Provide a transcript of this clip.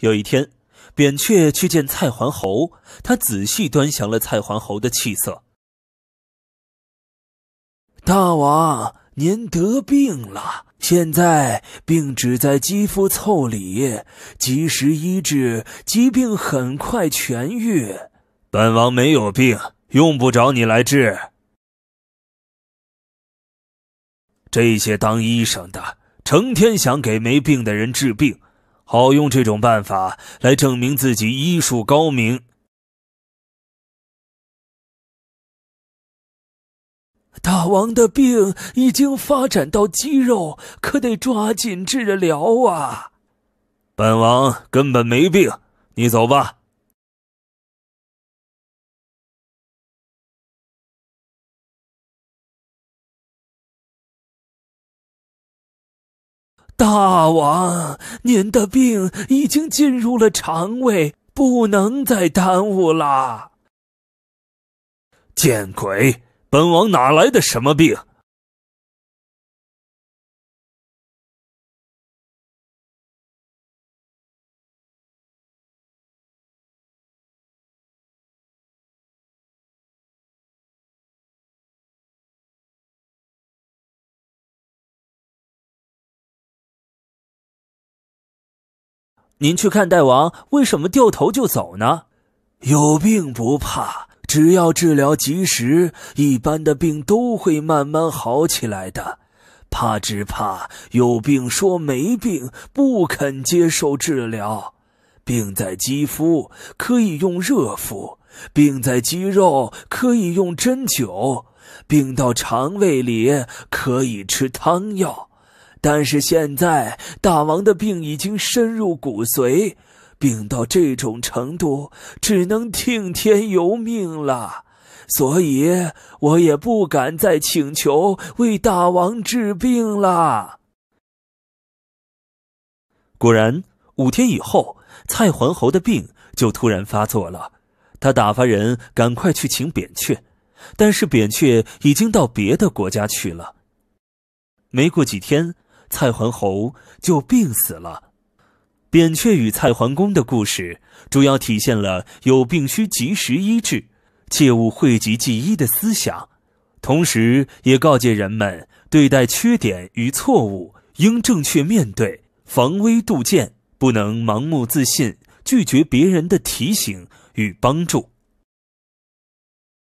有一天，扁鹊去见蔡桓侯，他仔细端详了蔡桓侯的气色。大王，您得病了，现在病只在肌肤腠理，及时医治，疾病很快痊愈。本王没有病，用不着你来治。这些当医生的，成天想给没病的人治病。好用这种办法来证明自己医术高明。大王的病已经发展到肌肉，可得抓紧治疗啊！本王根本没病，你走吧。大王，您的病已经进入了肠胃，不能再耽误了。见鬼！本王哪来的什么病？您去看大王为什么掉头就走呢？有病不怕，只要治疗及时，一般的病都会慢慢好起来的。怕只怕有病说没病，不肯接受治疗。病在肌肤，可以用热敷；病在肌肉，可以用针灸；病到肠胃里，可以吃汤药。但是现在大王的病已经深入骨髓，病到这种程度，只能听天由命了，所以我也不敢再请求为大王治病了。果然，五天以后，蔡桓侯的病就突然发作了，他打发人赶快去请扁鹊，但是扁鹊已经到别的国家去了。没过几天。蔡桓侯就病死了。扁鹊与蔡桓公的故事，主要体现了有病需及时医治，切勿讳疾忌医的思想，同时也告诫人们对待缺点与错误应正确面对，防微杜渐，不能盲目自信，拒绝别人的提醒与帮助。